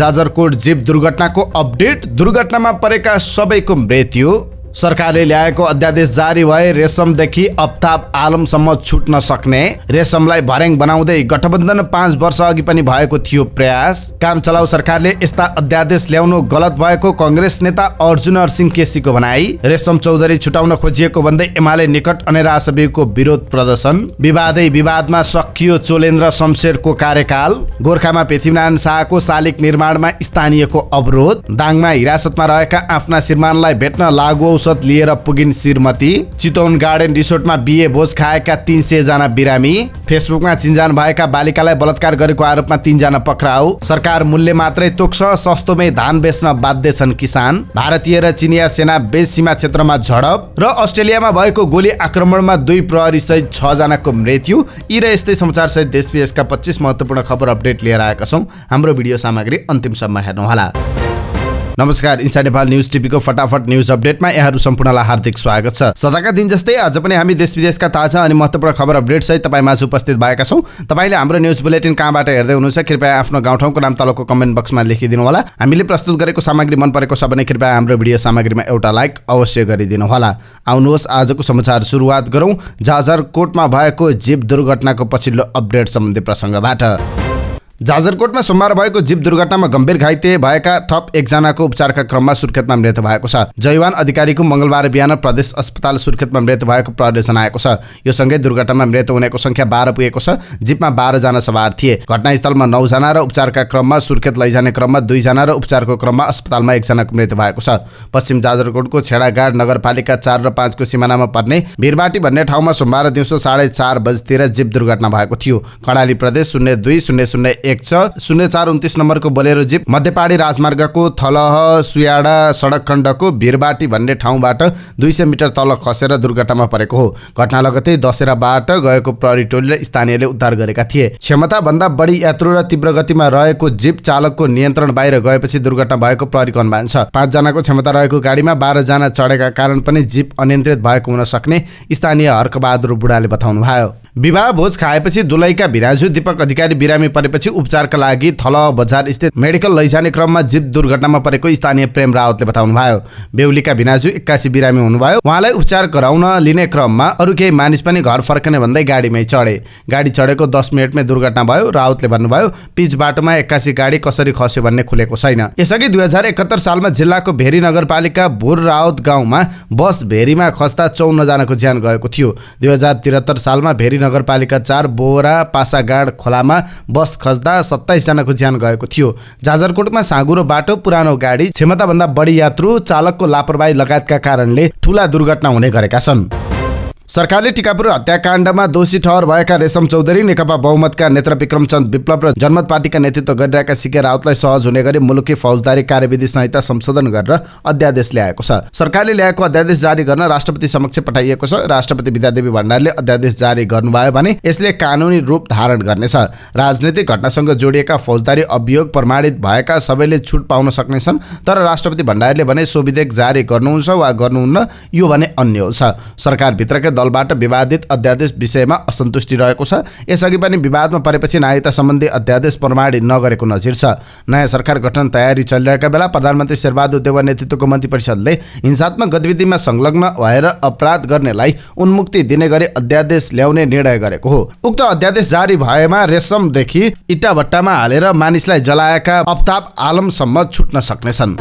जाजरकोट जीव दुर्घटनाको अपडेट दुर्घटनामा परेका सबैको मृत्यु सरकारले ल्याएको अध्यादेश जारी भए रेशमदेखि अप्ताब आलमसम्म छुट्न सक्ने रेशमलाई भर्याङ बनाउँदै गठबन्धन पाँच वर्ष अघि पनि भएको थियो प्रयास काम चलाउ सरकारले यस्ता अध्यादेश ल्याउनु गलत भएको कङ्ग्रेस नेता अर्जुन सिंह केसीको भनाई रेशम चौधरी छुटाउन खोजिएको भन्दै एमाले निकट अनेरा विरोध प्रदर्शन विवादै विवादमा सकियो चोलेन्द्र शमशेरको कार्यकाल गोर्खामा पृथ्वीनारायण शाहको शालिक निर्माणमा स्थानीयको अवरोध दाङमा हिरासतमा रहेका आफ्ना श्रीमानलाई भेट्न लागु औषध लिएर पुगिन् श्रीमती चितवन गार्डन रिसोर्टमा बिहे भोज खाएका तिन सय जना बिरामी फेसबुकमा चिन्जान भएका बालिकालाई बलात्कार गरेको आरोपमा तिनजना पक्राउ सरकार मूल्य मात्रै तोक्छ सस्तोमै धान बेच्न बाध्य छन् किसान भारतीय र चिनिया सेना सीमा क्षेत्रमा झडप र अस्ट्रेलियामा भएको गोली आक्रमणमा दुई प्रहरी सहित छ जनाको मृत्यु यी र यस्तै समाचार सहित देश विदेशका पच्चिस महत्त्वपूर्ण खबर अपडेट लिएर आएका छौँ हाम्रो भिडियो सामग्री अन्तिमसम्म हेर्नुहोला नमस्कार इन्सा नेपाल न्युज टिभीको फटाफट न्युज अपडेटमा यहाँहरू सम्पूर्णलाई हार्दिक स्वागत छ सदाका दिन जस्तै आज पनि हामी देश विदेशका ताजा अनि महत्त्वपूर्ण खबर अपडेट अपडेटसहित तपाईँमाझ उपस्थित भएका छौँ तपाईँले हाम्रो न्युज बुलेटिन कहाँबाट हेर्दै हुनुहुन्छ कृपया आफ्नो गाउँठाउँको नाम तलको कमेन्ट बक्समा लेखिदिनु होला हामीले प्रस्तुत गरेको सामग्री मन परेको छ भने कृपया हाम्रो भिडियो सामग्रीमा एउटा लाइक अवश्य गरिदिनु होला आउनुहोस् आजको समाचार सुरुवात गरौँ जाजरकोटमा भएको जीव दुर्घटनाको पछिल्लो अपडेट सम्बन्धी प्रसङ्गबाट जाजरकोटमा सोमबार भएको जीव दुर्घटनामा गम्भीर घाइते भएका थप एकजनाको उपचारका क्रममा सुर्खेतमा मृत्यु भएको छ जयवान अधिकारीको मङ्गलबार बिहान प्रदेश अस्पताल सुर्खेतमा मृत्यु भएको प्रहरले जनाएको छ यो सँगै दुर्घटनामा मृत्यु हुनेको संख्या बाह्र पुगेको छ जीपमा बाह्रजना सवार थिए घटनास्थलमा नौजना र उपचारका क्रममा सुर्खेत लैजाने क्रममा दुईजना र उपचारको क्रममा अस्पतालमा एकजनाको मृत्यु भएको छ पश्चिम जाजरकोटको छेडागाड नगरपालिका चार र पाँचको सिमानामा पर्ने बिरबाटी भन्ने ठाउँमा सोमबार दिउँसो साढे चार बजीतिर जीव दुर्घटना भएको थियो कडाली प्रदेश शून्य दुई शून्य शून्य एक छ शून्य चार उन्तिस नम्बरको बलेरो जिप मध्यपाडी राजमार्गको थलह सुयाडा सडक खण्डको भिरबाटी भन्ने ठाउँबाट दुई सय मिटर तल खसेर दुर्घटनामा परेको हो घटना लगतै दसेराबाट गएको प्रहरी टोलीले स्थानीयले उद्धार गरेका थिए क्षमताभन्दा बढी यात्रु र तीव्र गतिमा रहेको जिप चालकको नियन्त्रण बाहिर गएपछि दुर्घटना भएको प्रहरीको अनुमान छ पाँचजनाको क्षमता रहेको गाडीमा बाह्रजना चढेका कारण पनि जिप अनियन्त्रित भएको हुन सक्ने स्थानीय हर्कबहादुर बुढाले बताउनुभयो विवाह भोज खाएपछि दुलैका भिराजु दीपक अधिकारी बिरामी परेपछि उपचारका लागि थल बजार स्थित मेडिकल लैजाने क्रममा जीव दुर्घटनामा परेको स्थानीय प्रेम रावतले बताउनु भयो बेहुलीका भिराजु एक्कासी बिरामी हुनुभयो उहाँलाई उपचार गराउन लिने क्रममा अरू केही मानिस पनि घर फर्कने भन्दै गाडीमै चढे गाडी चढेको दस मिनटमै दुर्घटना भयो रावतले भन्नुभयो पिच बाटोमा एक्कासी गाडी कसरी खस्यो भन्ने खुलेको छैन यसअघि दुई हजार एकात्तर सालमा जिल्लाको भेरी नगरपालिका भुर रावत गाउँमा बस भेरीमा खस्दा चौन्नजनाको ज्यान गएको थियो दुई हजार त्रिहत्तर सालमा भेरी नगरपालिका चार बोरा पासागाड खोलामा बस खस्दा सत्ताइसजनाको ज्यान गएको थियो जाजरकोटमा साँगुरो बाटो पुरानो गाडी क्षमताभन्दा बढी यात्रु चालकको लापरवाही लगायतका कारणले ठुला दुर्घटना हुने गरेका छन् सरकारले टिकापुर हत्याकाण्डमा दोषी ठहर भएका रेशम चौधरी नेकपा बहुमतका नेत्र विक्रमचन्द विप्लव र जनमत पार्टीका नेतृत्व गरिरहेका सिके राउतलाई सहज हुने गरी मुलुकी फौजदारी कार्यविधि संहिता संशोधन गरेर अध्यादेश ल्याएको छ सरकारले ल्याएको अध्यादेश जारी गर्न राष्ट्रपति समक्ष पठाइएको छ राष्ट्रपति विद्यादेवी भण्डारीले अध्यादेश जारी गर्नुभयो भने यसले कानुनी रूप धारण गर्नेछ राजनैतिक घटनासँग जोडिएका फौजदारी अभियोग प्रमाणित भएका सबैले छुट पाउन सक्नेछन् तर राष्ट्रपति भण्डारीले भने सो विधेयक जारी गर्नुहुन्छ वा गर्नुहुन्न यो भने अन्य हो छ सरकारभित्रका दलबाट विवादित अध्यादेश विषयमा असन्तुष्टि रहेको छ यसअघि पनि विवादमा परेपछि नागरिकता सम्बन्धी अध्यादेश प्रमाणित नगरेको नजिर छ नयाँ सरकार गठन तयारी चलिरहेका बेला प्रधानमन्त्री शेरबहादुर देव नेतृत्वको मन्त्री परिषदले हिंसात्मक गतिविधिमा संलग्न भएर अपराध गर्नेलाई उन्मुक्ति दिने गरी अध्यादेश ल्याउने निर्णय गरेको हो उक्त अध्यादेश जारी भएमा रेशमदेखि इट्टाभट्टामा हालेर मानिसलाई जलाएका अफताब आलमसम्म छुट्न सक्नेछन्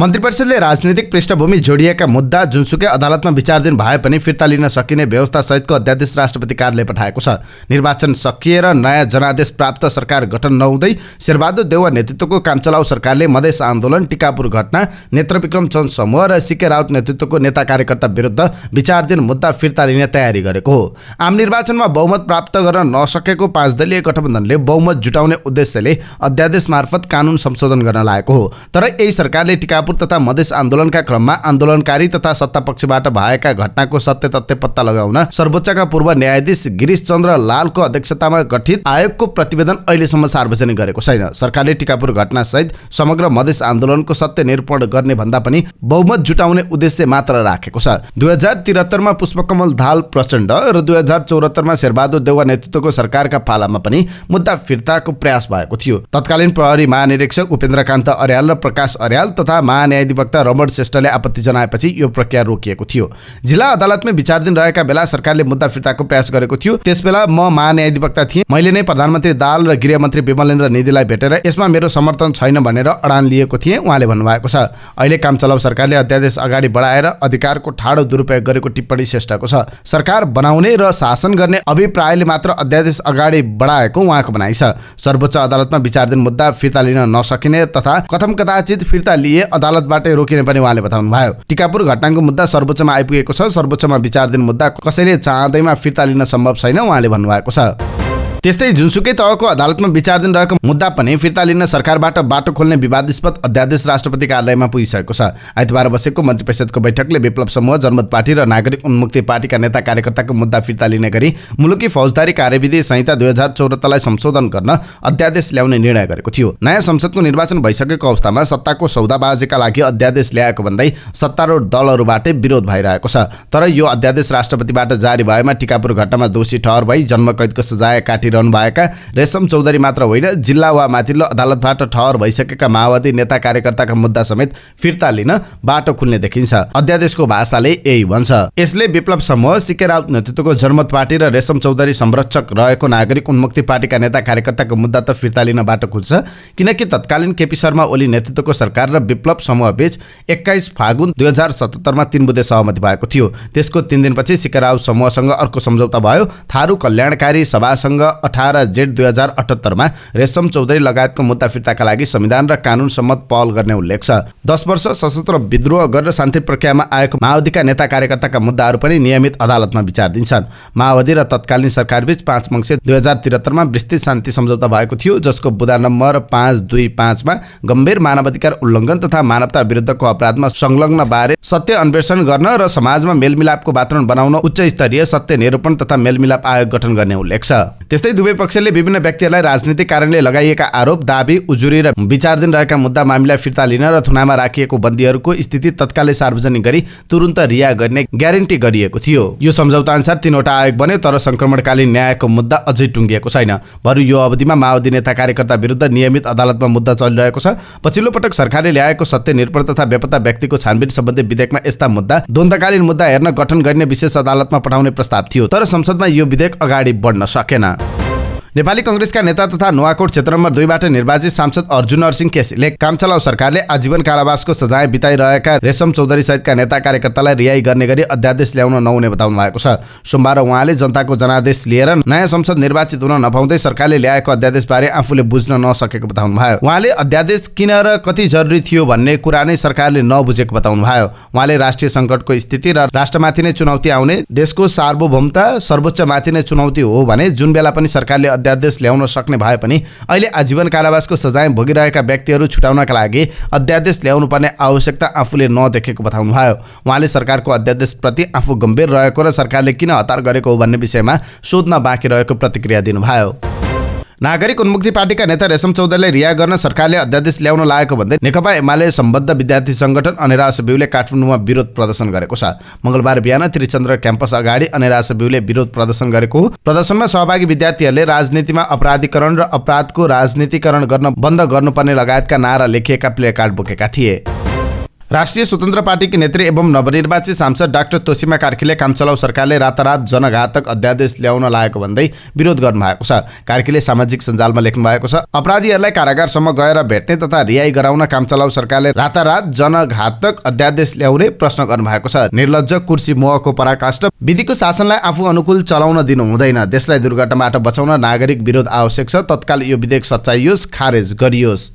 मन्त्री परिषदले राजनीतिक पृष्ठभूमि जोडिएका मुद्दा जुनसुकै अदालतमा विचारधीन भए पनि फिर्ता लिन सकिने व्यवस्था सहितको अध्यादेश राष्ट्रपति कार्यालय पठाएको छ निर्वाचन सकिएर नयाँ जनादेश प्राप्त सरकार गठन नहुँदै शेरबहादुर देउवा नेतृत्वको काम कामचलाउ सरकारले मधेस आन्दोलन टिकापुर घटना नेत्रविक्रम चन्द समूह र सिके राउत नेतृत्वको नेता कार्यकर्ता विरुद्ध विचारधीन मुद्दा फिर्ता लिने तयारी गरेको हो आम निर्वाचनमा बहुमत प्राप्त गर्न नसकेको पाँच दलीय गठबन्धनले बहुमत जुटाउने उद्देश्यले अध्यादेश मार्फत कानुन संशोधन गर्न लागेको हो तर यही सरकारले टिकापुर सिङ्गापुर तथा मधेस आन्दोलनका क्रममा आन्दोलनकारी तथा सत्तापक्षबाट भएका घटनाको सत्य तथ्य पत्ता लगाउन सर्वोच्चका पूर्व न्यायाधीश गिरिश चन्द्र लालको अध्यक्षतामा गठित आयोगको प्रतिवेदन अहिलेसम्म सार्वजनिक गरेको छैन सरकारले टिकापुर सहित समग्र मधेस आन्दोलनको सत्य निरूपण गर्ने भन्दा पनि बहुमत जुटाउने उद्देश्य मात्र राखेको छ दुई हजार त्रिहत्तरमा पुष्पकमल धाल प्रचण्ड र दुई हजार चौरात्तरमा शेरबहादुर देउवा नेतृत्वको सरकारका पालामा पनि मुद्दा फिर्ताको प्रयास भएको थियो तत्कालीन प्रहरी महानिरीक्षक उपेन्द्रकान्त अर्याल र प्रकाश अर्याल तथा महान्यायाधिवक्ता रबर्ट श्रेष्ठले आपत्ति जनाएपछि यो प्रक्रिया रोकिएको थियो जिल्ला अदालतमै विचारधीन रहेका बेला सरकारले मुद्दा फिर्ताको प्रयास गरेको थियो त्यसबेला म महान्यायाधिवक्ता थिएँ मैले नै प्रधानमन्त्री दाल र गृहमन्त्री विमलेन्द्र निधिलाई भेटेर यसमा मेरो समर्थन छैन भनेर अडान लिएको थिएँ उहाँले भन्नुभएको छ अहिले काम चलाउ सरकारले अध्यादेश अगाडि बढाएर अधिकारको ठाडो दुरुपयोग गरेको टिप्पणी श्रेष्ठको छ सरकार बनाउने र शासन गर्ने अभिप्रायले मात्र अध्यादेश अगाडि बढाएको उहाँको भनाइ छ सर्वोच्च अदालतमा विचारधीन मुद्दा फिर्ता लिन नसकिने तथा कथम कदाचित फिर्ता लिए अदालत अदालतबाटै रोकिने पनि उहाँले बताउनु भयो टिकापुर घटनाको मुद्दा सर्वोच्चमा आइपुगेको छ सर्वोच्चमा विचार दिनु मुद्दा कसैले चाहँदैमा फिर्ता लिन सम्भव छैन उहाँले भन्नुभएको छ त्यस्तै जुनसुकै तहको अदालतमा विचारधीन रहेको मुद्दा पनि फिर्ता लिन सरकारबाट बाटो खोल्ने विवादस्पद अध्यादेश राष्ट्रपति कार्यालयमा पुगिसकेको छ आइतबार बसेको मन्त्री परिषदको बैठकले विप्लव समूह जनमत पार्टी र नागरिक उन्मुक्ति पार्टीका नेता कार्यकर्ताको मुद्दा फिर्ता लिने गरी मुलुकी फौजदारी कार्यविधि संहिता दुई हजार चौरात्तरलाई संशोधन गर्न अध्यादेश ल्याउने निर्णय गरेको थियो नयाँ संसदको निर्वाचन भइसकेको अवस्थामा सत्ताको सौदाबाजीका लागि अध्यादेश ल्याएको भन्दै सत्तारूढ दलहरूबाटै विरोध भइरहेको छ तर यो अध्यादेश राष्ट्रपतिबाट जारी भएमा टिकापुर घटनामा दोषी ठहर भई जन्मकैदको सजाय काटी रहनुभएका रेशम चौधरी मात्र होइन जिल्ला वा माथिल्लो अदालतबाट ठहर भइसकेका माओवादी नेता कार्यकर्ताका मुद्दा समेत फिर्ता लिन बाटो खुल्ने देखिन्छ अध्यादेशको भाषाले यही भन्छ यसले विप्लव समूह सिके राउत नेतृत्वको जनमत पार्टी र रेशम चौधरी संरक्षक रहेको नागरिक उन्मुक्ति पार्टीका नेता कार्यकर्ताको मुद्दा त फिर्ता लिन बाटो खुल्छ किनकि तत्कालीन केपी शर्मा ओली नेतृत्वको सरकार र विप्लव समूहबीच एक्काइस फागुन दुई हजार सतहत्तरमा तिन बुधे सहमति भएको थियो त्यसको तिन दिनपछि सिकेराउ समूहसँग अर्को सम्झौता भयो थारू कल्याणकारी सभासँग अठार जेठ दुई हजार अठहत्तरमा रेशम चौधरी लगायतको मुद्दा फिर्ताका लागि संविधान र कानुन सम्मत पहल गर्ने उल्लेख छ दस वर्ष सशस्त्र विद्रोह गरेर शान्ति प्रक्रियामा आएको माओवादीका नेता कार्यकर्ताका मुद्दाहरू पनि नियमित अदालतमा विचार दिन्छन् माओवादी र तत्कालीन सरकारबीच पाँच मङ्सिर दुई हजार त्रिहत्तरमा विस्तृत शान्ति सम्झौता भएको थियो जसको बुदा नम्बर पाँच दुई पाँचमा गम्भीर मानवाधिकार उल्लङ्घन तथा मानवता विरुद्धको अपराधमा संलग्न बारे सत्य अन्वेषण गर्न र समाजमा मेलमिलापको वातावरण बनाउन उच्च स्तरीय सत्य निरूपण तथा मेलमिलाप आयोग गठन गर्ने उल्लेख छ त्यस्तै दुवै पक्षले विभिन्न व्यक्तिहरूलाई राजनीतिक कारणले लगाइएका आरोप दावी उजुरी र विचारधीन रहेका मुद्दा मामिला फिर्ता लिन र थुनामा राखिएको बन्दीहरूको स्थिति तत्कालै सार्वजनिक गरी तुरन्त रिहा गर्ने ग्यारेन्टी गरिएको थियो यो सम्झौता अनुसार तीनवटा आयोग बन्यो तर संक्रमणकालीन न्यायको मुद्दा अझै टुङ्गिएको छैन भरू यो अवधिमा माओवादी नेता कार्यकर्ता विरुद्ध नियमित अदालतमा मुद्दा चलिरहेको छ पछिल्लो पटक सरकारले ल्याएको सत्य निर्भर तथा बेपत्ता व्यक्तिको छानबिन सम्बन्धी विधेयकमा यस्ता मुद्दा द्वन्दकालीन मुद्दा हेर्न गठन गर्ने विशेष अदालतमा पठाउने प्रस्ताव थियो तर संसदमा यो विधेयक अगाडि बढ्न सकेन नेपाली कङ्ग्रेसका नेता तथा नुवाकोट क्षेत्र नम्बर दुईबाट निर्वाचित सांसद अर्जुन नरसिंह केसीले कामचलाउ सरकारले आजीवन कारावासको सजाय बिताइरहेका रेशम चौधरी सहितका नेता कार्यकर्तालाई रिहाई गर्ने गरी अध्यादेश ल्याउन नहुने बताउनु भएको छ सोमबार उहाँले जनताको जनादेश लिएर नयाँ संसद निर्वाचित हुन नपाउँदै सरकारले ल्याएको अध्यादेशबारे आफूले बुझ्न नसकेको बताउनु भयो उहाँले अध्यादेश किन र कति जरुरी थियो भन्ने कुरा नै सरकारले नबुझेको बताउनु भयो उहाँले राष्ट्रिय सङ्कटको स्थिति र राष्ट्रमाथि नै चुनौती आउने देशको सार्वभौमता सर्वोच्चमाथि नै चुनौती हो भने जुन बेला पनि सरकारले अध्यादेश ल्याउन सक्ने भए पनि अहिले आजीवन कारावासको सजाय भोगिरहेका व्यक्तिहरू छुटाउनका लागि अध्यादेश ल्याउनु पर्ने आवश्यकता आफूले नदेखेको बताउनुभयो उहाँले सरकारको अध्यादेशप्रति आफू गम्भीर रहेको र सरकारले किन हतार गरेको हो भन्ने विषयमा सोध्न बाँकी रहेको प्रतिक्रिया दिनुभयो नागरिक उन्मुक्ति पार्टीका नेता रेशम चौधरीले रिहा गर्न सरकारले अध्यादेश ल्याउन लागेको भन्दै नेकपा एमाले सम्बद्ध विद्यार्थी सङ्गठन अनिराश बिउले काठमाडौँमा विरोध प्रदर्शन गरेको छ मङ्गलबार बिहान त्रिचन्द्र क्याम्पस अगाडि अनिराश बिउले विरोध प्रदर्शन गरेको प्रदर्शनमा सहभागी विद्यार्थीहरूले राजनीतिमा अपराधीकरण र अपराधको राजनीतिकरण गर्न बन्द गर्नुपर्ने लगायतका नारा लेखिएका प्लेकार्ड बोकेका थिए राष्ट्रिय स्वतन्त्र पार्टीकी नेत्री एवं नवनिर्वाचित सांसद डाक्टर तोसिमा कार्कीले कामचलाउ सरकारले रातारात जनघातक अध्यादेश ल्याउन लागेको भन्दै विरोध गर्नुभएको छ कार्कीले सामाजिक सञ्जालमा लेख्नु भएको छ अपराधीहरूलाई कारागारसम्म गएर भेट्ने तथा रिहाई गराउन कामचलाउ सरकारले रातारात जनघातक अध्यादेश ल्याउने प्रश्न गर्नुभएको छ निर्लज कुर्सी मोहको पराकाष्ठ विधिको शासनलाई आफू अनुकूल चलाउन दिनु हुँदैन देशलाई दुर्घटनाबाट बचाउन नागरिक विरोध आवश्यक छ तत्काल यो विधेयक सच्चाइयोस् खारेज गरियोस्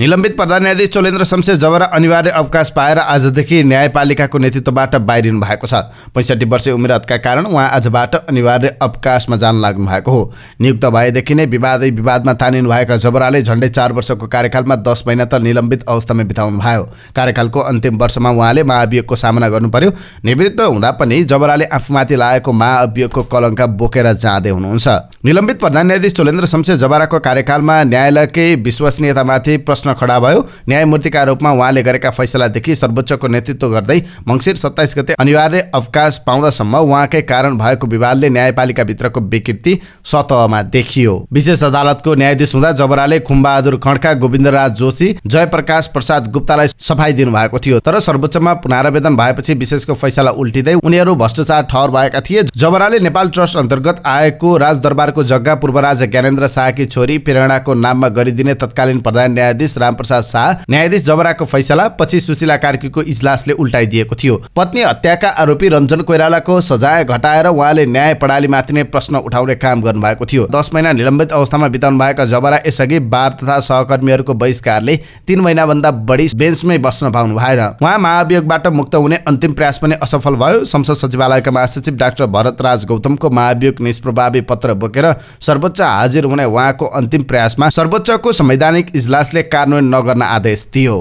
निलम्बित प्रधान न्यायाधीश चोलेन्द्र शमशेर जबरा अनिवार्य अवकाश पाएर आजदेखि न्यायपालिकाको नेतृत्वबाट बाहिरिनु भएको छ पैँसठी वर्ष उमेरतका कारण उहाँ आजबाट अनिवार्य अवकाशमा जान लाग्नु भएको हो नियुक्त भएदेखि नै विवादै विवादमा तानिनु भएका जबराले झन्डै चार वर्षको कार्यकालमा दस महिना त निलम्बित अवस्थामा बिताउनु भयो कार्यकालको अन्तिम वर्षमा उहाँले महाअभियोगको सामना गर्नु पर्यो निवृत्त हुँदा पनि जबराले आफूमाथि लागेको महाअभियोगको कलङ्का बोकेर जाँदै हुनुहुन्छ निलम्बित प्रधान न्यायाधीश चोलेन्द्र शमशेर जबराको कार्यकालमा न्यायालयकै विश्वसनीयतामाथि प्रश्न प्रश्न खडा भयो न्यायमूर्तिका रूपमा उहाँले गरेका फैसलादेखि सर्वोच्चको नेतृत्व गर्दै मङ्सिर सत्ताइस गते अनिवार्य अवकाश पाउँदासम्म उहाँकै कारण भएको विवादले न्यायपालिकाभित्रको विकृति सतहमा देखियो विशेष अदालतको न्यायाधीश हुँदा जबराले खुम्बहादुर खड्का गोविन्दराज जोशी जयप्रकाश प्रसाद गुप्तालाई सफाई दिनु भएको थियो तर सर्वोच्चमा पुनरावेदन भएपछि विशेषको फैसला उल्टिँदै उनीहरू भ्रष्टाचार ठहर भएका थिए जबराले नेपाल ट्रस्ट अन्तर्गत आएको राजदरबारको जग्गा पूर्व राजा ज्ञानेन्द्र शाहकी छोरी प्रेरणाको नाममा गरिदिने तत्कालीन प्रधान न्यायाधीश रामप्रसाद शाह न्यायाधीश जबराको फैसला पछि सुशीला कार्कीको इजलासले उल्टाइदिएको थियो पत्नी हत्याका आरोपी रञ्जन कोइरालाको सजाय घटाएर उहाँले न्याय प्रणालीमाथि नै प्रश्न उठाउने काम गर्नु भएको थियो दस महिना निलम्बित अवस्थामा बिताउनु भएका जबरा यसअघि बार तथा सहकर्मीहरूको बहिष्कारले तीन भन्दा बढी बेन्चमै बस्न पाउनु भएन उहाँ महाभियोगबाट मुक्त हुने अन्तिम प्रयास पनि असफल भयो संसद सचिवालयका महासचिव डाक्टर भरतराज गौतमको महाभियोग निष्प्रभावी पत्र बोकेर सर्वोच्च हाजिर हुने उहाँको अन्तिम प्रयासमा सर्वोच्चको संवैधानिक इजलासले कार कार्यान्वयन नगर्न आदेश दियो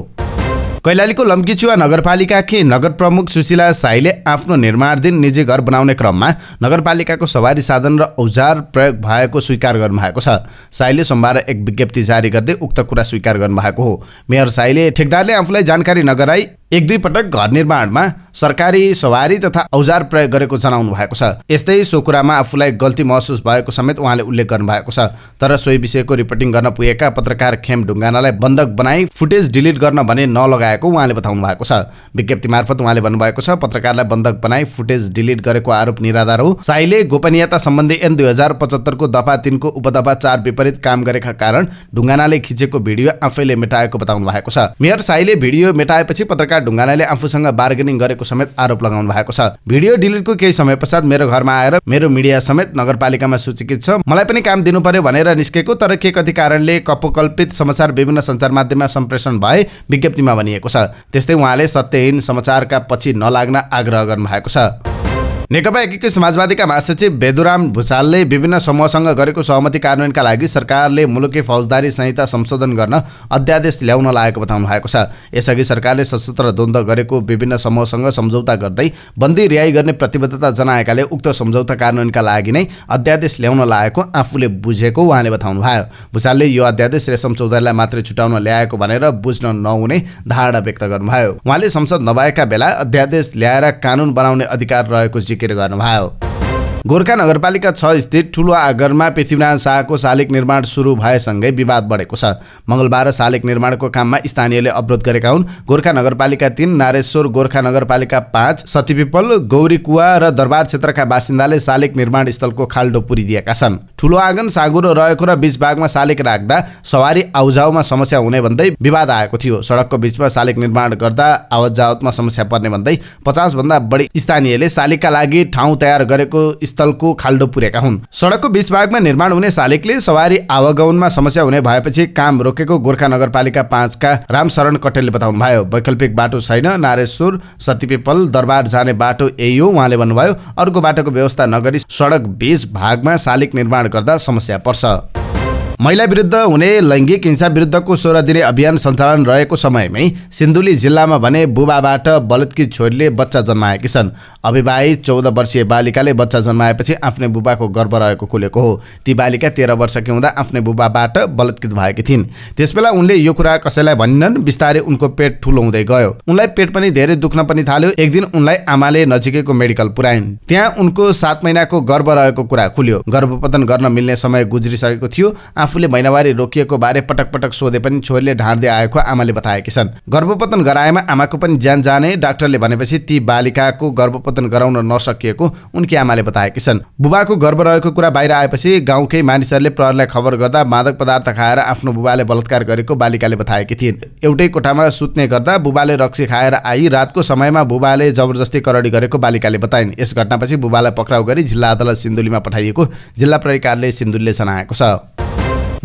कैलालीको लम्कीचुवा नगरपालिकाकी नगर प्रमुख सुशीला साईले आफ्नो निर्माणधीन निजी घर बनाउने क्रममा नगरपालिकाको सवारी साधन र औजार प्रयोग भएको स्वीकार गर्नुभएको छ साईले सोमबार एक विज्ञप्ति जारी गर्दै उक्त कुरा स्वीकार गर्नुभएको हो मेयर साईले ठेकदारले आफूलाई जानकारी नगराई एक दुई पटक घर निर्माणमा सरकारी सवारी तथा औजार प्रयोग गरेको जनाउनु भएको छ यस्तै सो कुरामा आफूलाई गल्ती महसुस भएको समेत उहाँले उल्लेख गर्नु भएको छ तर सोही विषयको रिपोर्टिङ गर्न पुगेका पत्रकार खेम ढुङ्गानालाई बन्धक बनाई फुटेज डिलिट गर्न भने नलगाएको उहाँले बताउनु भएको छ विज्ञप्ति मार्फत उहाँले भन्नुभएको छ पत्रकारलाई बन्धक बनाई फुटेज डिलिट गरेको आरोप निराधार हो साईले गोपनीयता सम्बन्धी एन दुई हजार पचहत्तरको दफा तिनको उपदफा चार विपरीत काम गरेका कारण ढुङ्गानाले खिचेको भिडियो आफैले मेटाएको बताउनु भएको छ मेयर साईले भिडियो मेटाएपछि पत्रकार प्रकाश ढुङ्गानाले आफूसँग बार्गेनिङ गरेको समेत आरोप लगाउनु भएको छ भिडियो डिलिटको केही समय पश्चात मेरो घरमा आएर मेरो मिडिया समेत नगरपालिकामा सूचीकृत छ मलाई पनि काम दिनु पर्यो भनेर निस्केको तर के कति कारणले कपोकल्पित समाचार विभिन्न सञ्चार माध्यममा सम्प्रेषण भए विज्ञप्तिमा भनिएको छ त्यस्तै उहाँले सत्यहीन समाचारका पछि नलाग्न आग्रह गर्नु भएको छ नेकपा एकीकृत समाजवादीका महासचिव बेदुराम भुषालले विभिन्न समूहसँग गरेको सहमति कार्यान्वयनका लागि सरकारले मुलुकी फौजदारी संहिता संशोधन गर्न अध्यादेश ल्याउन लागेको बताउनु भएको छ यसअघि सरकारले सशस्त्र द्वन्द्व गरेको विभिन्न समूहसँग सम्झौता गर्दै बन्दी रिहाई गर्ने प्रतिबद्धता जनाएकाले उक्त सम्झौता कार्यान्वयनका लागि नै अध्यादेश ल्याउन लागेको आफूले बुझेको उहाँले बताउनु भयो भुषालले यो अध्यादेश रेशम चौधरीलाई मात्रै छुटाउन ल्याएको भनेर बुझ्न नहुने धारणा व्यक्त गर्नुभयो उहाँले संसद नभएका बेला अध्यादेश ल्याएर कानुन बनाउने अधिकार रहेको सिकेर गर्नुभयो गोर्खा नगरपालिका छ स्थित ठुलो आगरमा पृथ्वीनारायण शाहको शालिक निर्माण सुरु भएसँगै विवाद बढेको छ मङ्गलबार शालिक निर्माणको काममा स्थानीयले अवरोध गरेका हुन् गोर्खा नगरपालिका तिन नारेश्वर गोर्खा नगरपालिका पाँच सतीपिपल गौरीकुवा र दरबार क्षेत्रका बासिन्दाले शालिक निर्माण स्थलको खाल्डो पुरिदिएका छन् ठुलो आँगन साँगुरो रहेको र बीच भागमा शालिक राख्दा सवारी आउजाउमा समस्या हुने भन्दै विवाद आएको थियो सडकको बीचमा शालिक निर्माण गर्दा आवत जावतमा समस्या पर्ने भन्दै पचासभन्दा बढी स्थानीयले शालिकका लागि ठाउँ तयार गरेको स्थलको खाल्डो पुर्याएका हुन् सडकको बीच भागमा निर्माण हुने सालिकले सवारी आवागमनमा समस्या हुने भएपछि काम रोकेको गोर्खा नगरपालिका पाँचका रामशरण कटेलले बताउनु भयो वैकल्पिक बाटो छैन नारेश्वर सतीपेपल दरबार जाने बाटो यही हो उहाँले भन्नुभयो अर्को बाटोको व्यवस्था नगरी सडक बीच भागमा सालिक निर्माण गर्दा समस्या पर्छ महिला विरुद्ध हुने लैङ्गिक हिंसा विरुद्धको सोह्र दिने अभियान सञ्चालन रहेको समयमै सिन्धुली जिल्लामा भने बुबाबाट बलत्कृत छोरीले बच्चा जन्माएकी छन् अविवाहित चौध वर्षीय बालिकाले बच्चा जन्माएपछि आफ्नै बुबाको गर्व रहेको खुलेको हो ती बालिका तेह्र वर्षकी हुँदा आफ्नै बुबाबाट बलत्कृत भएकी थिइन् त्यसबेला उनले यो कुरा कसैलाई भनिनन् बिस्तारै उनको पेट ठुलो हुँदै गयो उनलाई पेट पनि धेरै दुख्न पनि थाल्यो एक दिन उनलाई आमाले नजिकैको मेडिकल पुऱ्याइन् त्यहाँ उनको सात महिनाको गर्व रहेको कुरा खुल्यो गर्भपतन गर्न मिल्ने समय गुज्रिसकेको थियो आफूले महिनावारी रोकिएको बारे पटक पटक सोधे पनि छोरीले ढाँड्दै आएको आमाले बताएकी छन् गर्भपतन गराएमा आमाको पनि ज्यान जाने डाक्टरले भनेपछि ती बालिकाको गर्भपतन गराउन नसकिएको उनकी आमाले बताएकी छन् बुबाको गर्भ रहेको कुरा बाहिर आएपछि गाउँकै मानिसहरूले प्रहरलाई खबर गर्दा मादक पदार्थ खाएर आफ्नो बुबाले बलात्कार गरेको बालिकाले बताएकी थिइन् एउटै कोठामा सुत्ने गर्दा बुबाले रक्सी खाएर आई रातको समयमा बुबाले जबरजस्ती करडी गरेको बालिकाले बताइन् यस घटनापछि बुबालाई पक्राउ गरी जिल्ला अदालत सिन्धुलीमा पठाइएको जिल्ला प्रहरी सिन्धुलीले जनाएको छ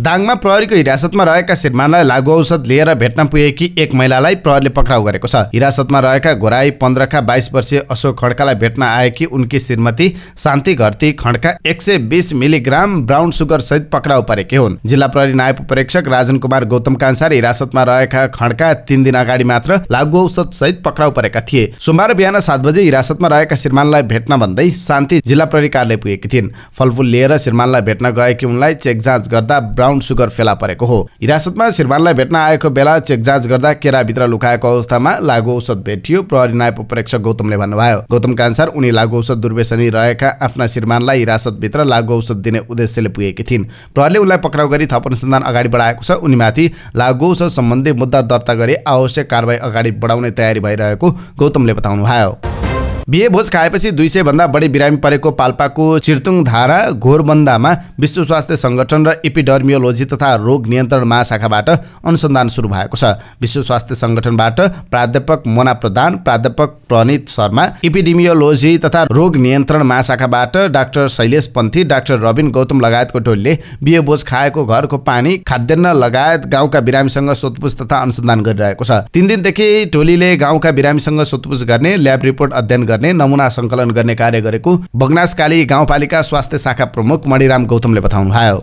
दाङमा प्रहरीको हिरासतमा रहेका श्रीमानलाई लागु औषध लिएर भेट्न पुगेकी एक महिलालाई प्रहरीले पक्राउ गरेको छ हिरासतमा रहेका घोराई पन्ध्रका बाइस वर्षीय अशोक खड्कालाई भेट्न आएकी उनकी श्रीमती शान्ति घरती खड्का एक सय बिस मिलिग्राम ब्राउन सुगर सहित पक्राउ परेकी हुन् जिल्ला प्रहरी नायब प्रेक्षक राजन कुमार गौतमका अनुसार हिरासतमा रहेका खड्का तिन दिन अगाडि मात्र लागु औषध सहित पक्राउ परेका थिए सोमबार बिहान सात बजे हिरासतमा रहेका श्रीमानलाई भेट्न भन्दै शान्ति जिल्ला प्रहरी कार्यालय पुगेकी थिइन् फलफुल लिएर श्रीमानलाई भेट्न गएकी उनलाई चेक जाँच गर्दा ब्राउन सुगर फेला परेको हो हिरासतमा श्रीमानलाई भेट्न आएको बेला चेकजाँच गर्दा केराभित्र लुकाएको अवस्थामा लागु औषध भेटियो प्रहरी नायप प्रेक्षक गौतमले भन्नुभयो गौतमका अनुसार उनी लागु औषध दुर्व्यसनी रहेका आफ्ना श्रीमानलाई हिरासतभित्र लागु औषध दिने उद्देश्यले पुगेकी थिइन् प्रहरीले उनलाई पक्राउ गरी थप अनुसन्धान अगाडि बढाएको छ उनीमाथि लागु औषध सम्बन्धी मुद्दा दर्ता गरी आवश्यक कारवाही अगाडि बढाउने तयारी भइरहेको गौतमले बताउनुभयो बिहे भोज खाएपछि दुई सय भन्दा बढी बिरामी परेको पाल्पाको चिर्तुङ धारा घोरबन्दामा विश्व स्वास्थ्य सङ्गठन र इपिडर्मियोलोजी तथा रोग नियन्त्रण महाशाखाबाट अनुसन्धान सुरु भएको छ विश्व स्वास्थ्य सङ्गठनबाट प्राध्यापक मोना प्रधान प्राध्यापक प्रणित शर्मा इपिडिमियोलोजी तथा रोग नियन्त्रण महाशाखाबाट डाक्टर शैलेश पन्थी डाक्टर रबिन गौतम लगायतको टोलीले बिहे भोज खाएको घरको पानी खाद्यान्न लगायत गाउँका बिरामीसँग सोधपुछ तथा अनुसन्धान गरिरहेको छ तिन दिनदेखि टोलीले गाउँका बिरामीसँग सोधपुछ गर्ने ल्याब रिपोर्ट अध्ययन गर्ने नमुना सङ्कलन गर्ने कार्य गरेको बगनासकाली गाउँपालिका स्वास्थ्य शाखा प्रमुख मणिराम गौतमले बताउनु भयो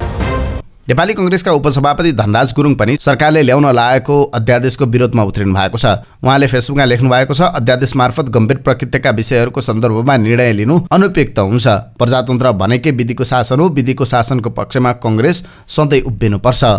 नेपाली कङ्ग्रेसका उपसभापति धनराज गुरुङ पनि सरकारले ल्याउन लागेको अध्यादेशको विरोधमा उत्रिनु भएको छ उहाँले फेसबुकमा लेख्नु भएको छ अध्यादेश मार्फत गम्भीर प्रकृतिका विषयहरूको सन्दर्भमा निर्णय लिनु अनुपयुक्त हुन्छ प्रजातन्त्र भनेकै विधिको शासन हो विधिको शासनको पक्षमा कङ्ग्रेस सधैँ उभिनुपर्छ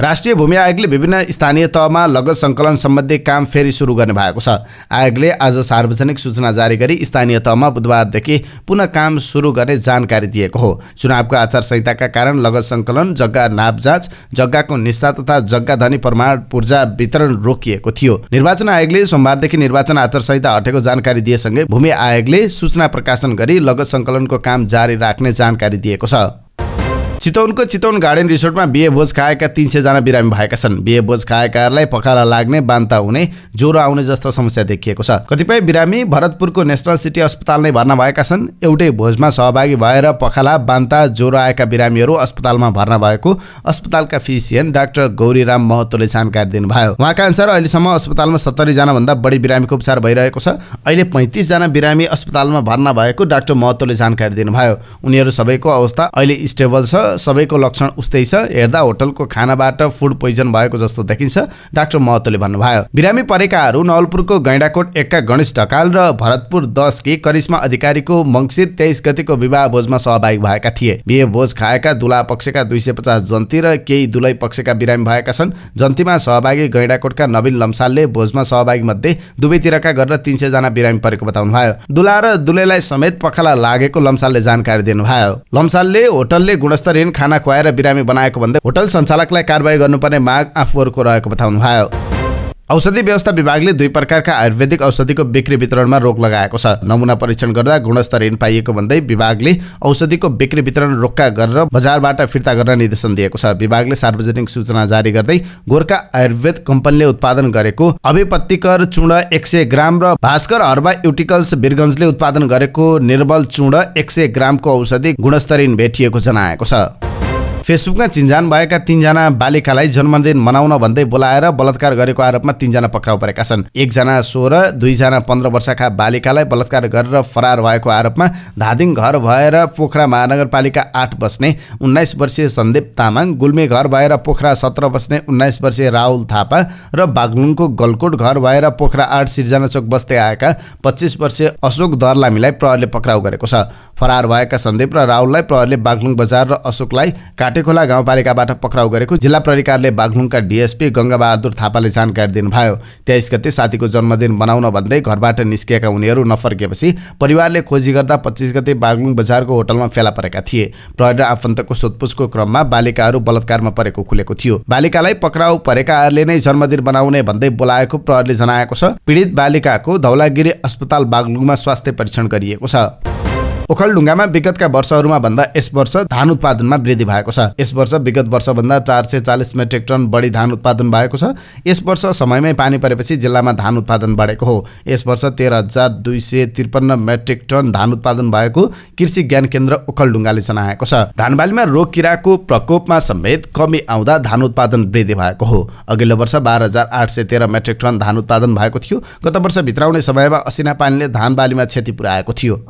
राष्ट्रिय भूमि आयोगले विभिन्न स्थानीय तहमा लगत सङ्कलन सम्बन्धी काम फेरि सुरु गर्ने भएको छ आयोगले आज सार्वजनिक सूचना जारी गरी स्थानीय तहमा बुधबारदेखि पुनः काम सुरु गर्ने जानकारी दिएको हो चुनावको आचार संहिताका कारण लगत सङ्कलन जग्गा नाप जाँच जग्गाको निष्ठा तथा जग्गा धनी प्रमाण पूर्जा वितरण रोकिएको थियो निर्वाचन आयोगले सोमबारदेखि निर्वाचन आचार संहिता हटेको जानकारी दिएसँगै भूमि आयोगले सूचना प्रकाशन गरी लगत सङ्कलनको काम जारी राख्ने जानकारी दिएको छ चितौनको चितौन गार्डन रिसोर्टमा बिहे भोज खाएका तिन सयजना बिरामी भएका छन् बिहे भोज खाएकाहरूलाई पखाला लाग्ने बान्ता हुने ज्वरो आउने जस्तो समस्या देखिएको छ कतिपय बिरामी भरतपुरको नेसनल सिटी अस्पताल नै भर्ना भएका छन् एउटै भोजमा सहभागी भएर पखाला बान्ता ज्वरो आएका बिरामीहरू अस्पतालमा भर्ना भएको अस्पतालका फिजिसियन डाक्टर गौरीराम महतोले जानकारी दिनुभयो उहाँका अनुसार अहिलेसम्म अस्पतालमा भन्दा बढी बिरामीको उपचार भइरहेको छ अहिले पैँतिसजना बिरामी अस्पतालमा भर्ना भएको डाक्टर महतोले जानकारी दिनुभयो उनीहरू सबैको अवस्था अहिले स्टेबल छ सबैको लक्षण उस्तै छ हेर्दा होटलको खानाबाट फुड पोइजन भएको जस्तो देखिन्छ डाक्टर महतोले भन्नुभयो बिरामी परेकाहरू नवलपुरको गैँडाकोट एकका गणेश ढकाल र भरतपुर कि करिश्मा अधिकारीको मङ्सिर तेइस गतिको विवाह भोजमा सहभागी भएका थिए बिहे भोज खाएका दुला पक्षका दुई सय पचास जन्ती र केही दुलै पक्षका बिरामी भएका छन् जन्तीमा सहभागी गैँडाकोटका नवीन लम्सालले भोजमा सहभागी मध्ये दुवैतिरका गरेर तिन जना बिरामी परेको बताउनुभयो दुला र दुलैलाई समेत पखाला लागेको लम्सालले जानकारी दिनुभयो लम्सालले होटलले गुणस्तरीय खाना खुवाएर बिरामी बनाएको भन्दै होटल सञ्चालकलाई कारवाही गर्नुपर्ने माग आफूहरूको रहेको बताउनु भयो औषधि व्यवस्था विभागले दुई प्रकारका आयुर्वेदिक औषधिको बिक्री वितरणमा रोक लगाएको छ नमुना परीक्षण गर्दा गुणस्तरहीन पाइएको भन्दै विभागले औषधिको बिक्री वितरण रोक्का गरेर बजारबाट फिर्ता गर्न निर्देशन दिएको छ विभागले सार्वजनिक सूचना जारी गर्दै गोर्खा आयुर्वेद कम्पनीले उत्पादन गरेको अभिपत्तिकर चूर्ण एक सय ग्राम र भास्कर हर्बा युटिकल्स बिरगन्जले उत्पादन गरेको निर्बल चूर्ण एक सय ग्रामको औषधि गुणस्तरहीन भेटिएको जनाएको छ फेसबुकमा चिन्जान भएका तिनजना बालिकालाई जन्मदिन मनाउन भन्दै बोलाएर बलात्कार गरेको आरोपमा तिनजना पक्राउ परेका छन् एकजना सोह्र दुईजना पन्ध्र वर्षका बालिकालाई बलात्कार गरेर फरार भएको आरोपमा धादिङ घर भएर पोखरा महानगरपालिका आठ बस्ने उन्नाइस वर्षीय सन्दीप तामाङ गुल्मे घर भएर पोखरा सत्र बस्ने उन्नाइस वर्षीय राहुल थापा र बागलुङको गलकोट घर भएर पोखरा आठ सिर्जना चोक बस्दै आएका पच्चिस वर्षीय अशोक दरलामीलाई प्रहरले पक्राउ गरेको छ फरार भएका सन्दीप र राहुललाई प्रहरले बागलुङ बजार र अशोकलाई काट घाटेखोला गाउँपालिकाबाट पक्राउ गरेको जिल्ला प्ररिकारले बाग्लुङका डिएसपी गङ्गाबहादुर थापाले जानकारी दिनुभयो तेइस गते साथीको जन्मदिन बनाउन भन्दै घरबाट निस्किएका उनीहरू नफर्किएपछि परिवारले खोजी गर्दा पच्चिस गते बाग्लुङ बजारको होटलमा फेला परेका थिए प्रहरी र आफन्तको सोधपुछको क्रममा बालिकाहरू बलात्कारमा परेको खुलेको थियो बालिकालाई पक्राउ परेकाहरूले नै जन्मदिन बनाउने भन्दै बोलाएको प्रहरीले जनाएको छ पीडित बालिकाको धौलागिरी अस्पताल बागलुङमा स्वास्थ्य परीक्षण गरिएको छ ओखलढुङ्गामा विगतका वर्षहरूमा भन्दा यस वर्ष धान उत्पादनमा वृद्धि भएको छ यस वर्ष विगत वर्षभन्दा चार सय चालिस मेट्रिक टन बढी धान उत्पादन भएको छ यस वर्ष समयमै पानी परेपछि जिल्लामा धान उत्पादन बढेको हो यस वर्ष तेह्र हजार दुई सय त्रिपन्न मेट्रिक टन धान उत्पादन भएको कृषि ज्ञान केन्द्र ओखलढुङ्गाले जनाएको छ धानबालीमा रोग किराको प्रकोपमा समेत कमी आउँदा धान उत्पादन वृद्धि भएको हो अघिल्लो वर्ष बाह्र हजार आठ सय तेह्र मेट्रिक टन धान उत्पादन भएको थियो गत वर्ष भित्राउने समयमा असिना पानीले धान बालीमा क्षति पुर्याएको थियो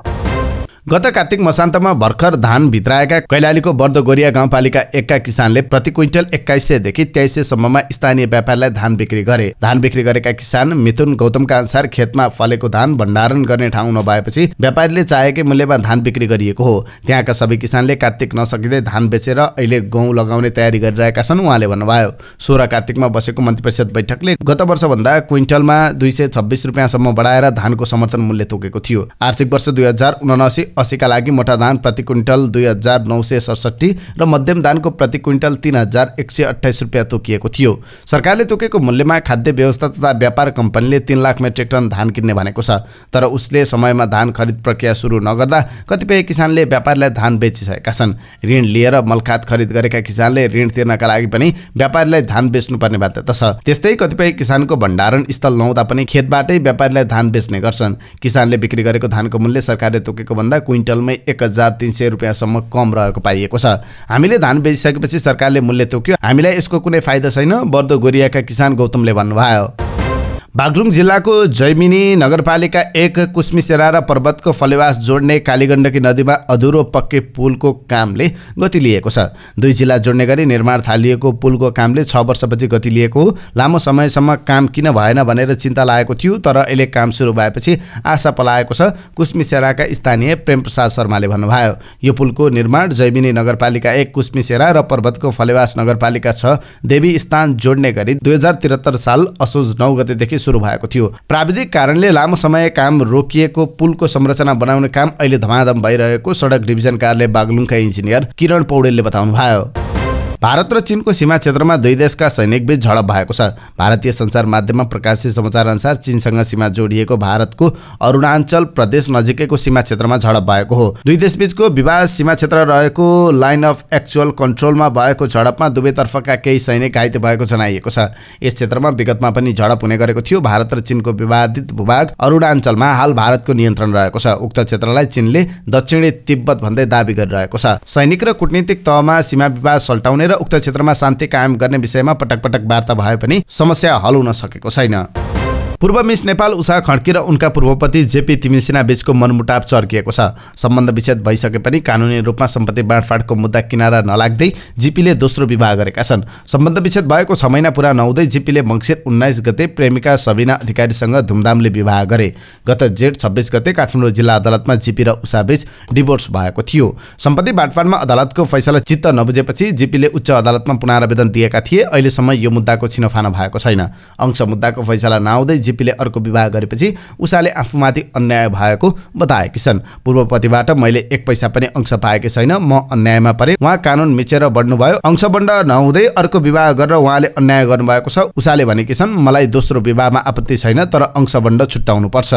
गत कार्तिक मसान्तमा भर्खर धान भित्राएका कैलालीको बर्दगोरिया गाउँपालिका एकका किसानले प्रति क्विन्टल एक्काइस सयदेखि तेइस सयसम्ममा स्थानीय व्यापारीलाई धान बिक्री गरे धान बिक्री गरेका किसान मिथुन गौतमका अनुसार खेतमा फलेको धान भण्डारण गर्ने ठाउँ नभएपछि व्यापारीले चाहेकै मूल्यमा धान बिक्री गरिएको हो त्यहाँका सबै किसानले कार्तिक नसकिँदै धान बेचेर अहिले गहुँ लगाउने तयारी गरिरहेका छन् उहाँले भन्नुभयो सोह्र कार्तिकमा बसेको मन्त्री परिषद बैठकले गत वर्षभन्दा क्विन्टलमा दुई सय छब्बिस रुपियाँसम्म बढाएर धानको समर्थन मूल्य तोकेको थियो आर्थिक वर्ष दुई हजार उनासी असीका लागि मोटा धान प्रति क्विन्टल दुई हजार नौ सय सडसट्ठी र मध्यम धानको प्रति क्विन्टल तिन हजार एक सय अठाइस रुपियाँ तोकिएको थियो सरकारले तोकेको मूल्यमा खाद्य व्यवस्था तथा व्यापार कम्पनीले तिन लाख मेट्रिक टन धान किन्ने भनेको छ तर उसले समयमा धान खरिद प्रक्रिया सुरु नगर्दा कतिपय किसानले व्यापारीलाई धान बेचिसकेका छन् ऋण लिएर मलखात खरिद गरेका किसानले ऋण तिर्नका लागि पनि व्यापारीलाई धान बेच्नुपर्ने बाध्यता छ त्यस्तै कतिपय किसानको भण्डारण स्थल नहुँदा पनि खेतबाटै व्यापारीलाई धान बेच्ने गर्छन् किसानले बिक्री गरेको धानको मूल्य सरकारले तोकेको भन्दा क्विन्टलमै एक हजार तिन सय रुपियाँसम्म कम रहेको पाइएको छ हामीले धान बेचिसकेपछि सरकारले मूल्य तोक्यो हामीलाई यसको कुनै फाइदा छैन बढ्दो गोरियाका किसान गौतमले भन्नुभयो बागलुङ जिल्लाको जैमिनी नगरपालिका एक कुस्मिसेरा र पर्वतको फलेवास जोड्ने कालीगण्डकी नदीमा अधुरो पक्के पुलको कामले गति लिएको छ दुई जिल्ला जोड्ने गरी निर्माण थालिएको पुलको कामले छ वर्षपछि गति लिएको हो लामो समयसम्म काम किन भएन भनेर चिन्ता लागेको थियो तर अहिले काम सुरु भएपछि आशा पलाएको छ कुस्मिसेराका स्थानीय प्रेमप्रसाद शर्माले भन्नुभयो यो पुलको निर्माण जैमिनी नगरपालिका एक कुस्मिसेरा र पर्वतको फलेवास नगरपालिका छ देवी स्थान जोड्ने गरी दुई साल असोज नौ गतेदेखि सुरु भएको थियो प्राविधिक कारणले लामो समय काम रोकिएको पुलको संरचना बनाउने काम अहिले धमाधम भइरहेको सडक डिभिजन कार्यालय बागलुङका इन्जिनियर किरण पौडेलले बताउनुभयो भारत र चिनको सीमा क्षेत्रमा दुई देशका सैनिकबीच झडप भएको छ भारतीय सञ्चार माध्यममा प्रकाशित समाचार अनुसार चिनसँग सीमा जोडिएको भारतको अरुणाञ्चल प्रदेश नजिकैको सीमा क्षेत्रमा झडप भएको हो दुई देशबीचको विवाद सीमा क्षेत्र रहेको लाइन अफ एक्चुअल कन्ट्रोलमा भएको झडपमा दुवैतर्फका केही सैनिक घाइते भएको जनाइएको छ यस क्षेत्रमा विगतमा पनि झडप हुने गरेको थियो भारत र चिनको विवादित भूभाग अरुणाञ्चलमा हाल भारतको नियन्त्रण रहेको छ उक्त क्षेत्रलाई चिनले दक्षिणी तिब्बत भन्दै दावी गरिरहेको छ सैनिक र कूटनीतिक तहमा सीमा विवाद सल्टाउने र उक्त क्षेत्रमा शान्ति कायम गर्ने विषयमा पटक पटक वार्ता भए पनि समस्या हल हुन सकेको छैन पूर्व मिस नेपाल उषा खड्की र उनका पूर्वपति जेपी तिमिसिना बीचको मनमुटाव चर्किएको छ सम्बन्ध विच्छेद भइसके पनि कानुनी रूपमा सम्पत्ति बाँडफाँडको मुद्दा किनारा नलाग्दै जिपीले दोस्रो विवाह गरेका छन् सम्बन्ध विच्छेद भएको छ महिना पुरा नहुँदै जिपीले मङ्सिर उन्नाइस गते प्रेमिका सबिना अधिकारीसँग धुमधामले विवाह गरे गत जेठ छब्बिस गते काठमाडौँ जिल्ला अदालतमा जिपी र उषाबीच डिभोर्स भएको थियो सम्पत्ति बाँडफाँडमा अदालतको फैसला चित्त नबुझेपछि जिपीले उच्च अदालतमा पुनरावेदन दिएका थिए अहिलेसम्म यो मुद्दाको छिनोफानो भएको छैन अंश मुद्दाको फैसला नआउँदै जेपीले अर्को विवाह गरेपछि उषाले आफूमाथि अन्याय भएको बताएकी छन् पूर्वपतिबाट मैले एक पैसा पनि अंश पाएकी छैन म अन्यायमा परे उहाँ कानुन मिचेर बढ्नुभयो अंशबण्ड नहुँदै अर्को विवाह गरेर उहाँले अन्याय गर्नुभएको छ उषाले भनेकी छन् मलाई दोस्रो विवाहमा आपत्ति छैन तर अंशबण्ड छुट्याउनुपर्छ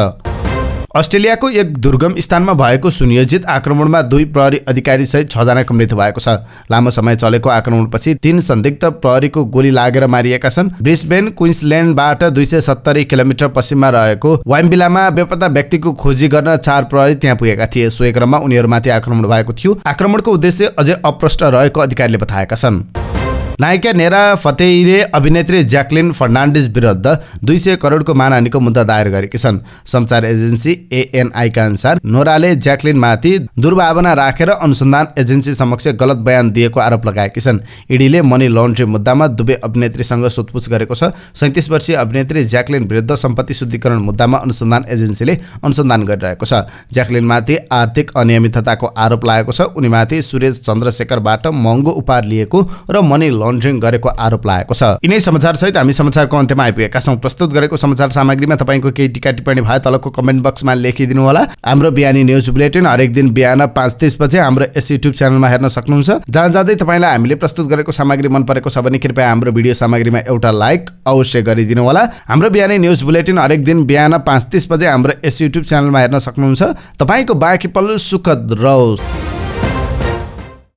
अस्ट्रेलियाको एक दुर्गम स्थानमा भएको सुनियोजित आक्रमणमा दुई प्रहरी अधिकारी अधिकारीसहित छजनाको मृत्यु भएको छ लामो समय चलेको आक्रमणपछि तीन सन्दिग्ध प्रहरीको गोली लागेर मारिएका छन् ब्रिसबेन क्विन्सल्यान्डबाट दुई सय सत्तरी किलोमिटर पश्चिममा रहेको वाइम्बिलामा बेपत्ता व्यक्तिको खोजी गर्न चार प्रहरी त्यहाँ पुगेका थिए सोही क्रममा उनीहरूमाथि आक्रमण भएको थियो आक्रमणको उद्देश्य अझै अप्रष्ट रहेको अधिकारीले बताएका छन् नायिका नेरा फतेहीले अभिनेत्री ज्याक्लिन फर्नान्डिस विरुद्ध दुई सय करोडको मानहानीको मुद्दा दायर गरेकी छन् सञ्चार एजेन्सी एएनआईका अनुसार नोराले माथि दुर्भावना राखेर अनुसन्धान एजेन्सी समक्ष गलत बयान दिएको आरोप लगाएकी छन् इडीले मनी लन्ड्री मुद्दामा दुवै अभिनेत्रीसँग सोधपुछ गरेको छ सैतिस वर्षीय अभिनेत्री ज्याक्लिन विरुद्ध सम्पत्ति शुद्धिकरण मुद्दामा अनुसन्धान एजेन्सीले अनुसन्धान गरिरहेको छ ज्याक्लिनमाथि आर्थिक अनियमितताको आरोप लागेको छ उनीमाथि सुरेश चन्द्रशेखरबाट महँगो उपहार लिएको र मनी लन्ड्रिङ गरेको आरोप लागेको छ यिनै समाचार सहित हामी समाचारको अन्त्यमा आइपुगेका छौँ प्रस्तुत गरेको समाचार सामग्रीमा तपाईँको केही टिका टिप्पणी भए तलको कमेन्ट बक्समा लेखिदिनु होला हाम्रो बिहानी न्युज बुलेटिन हरेक दिन बिहान पाँच तिस बजे हाम्रो यस युट्युब च्यानलमा हेर्न सक्नुहुन्छ जहाँ जाँदै तपाईँलाई हामीले प्रस्तुत गरेको सामग्री मन परेको छ भने कृपया हाम्रो भिडियो सामग्रीमा एउटा लाइक अवश्य गरिदिनु होला हाम्रो बिहानी न्युज बुलेटिन हरेक दिन बिहान पाँच तिस बजे हाम्रो यस युट्युब च्यानलमा हेर्न सक्नुहुन्छ तपाईँको बाँकी पल्लो सुखद रहोस्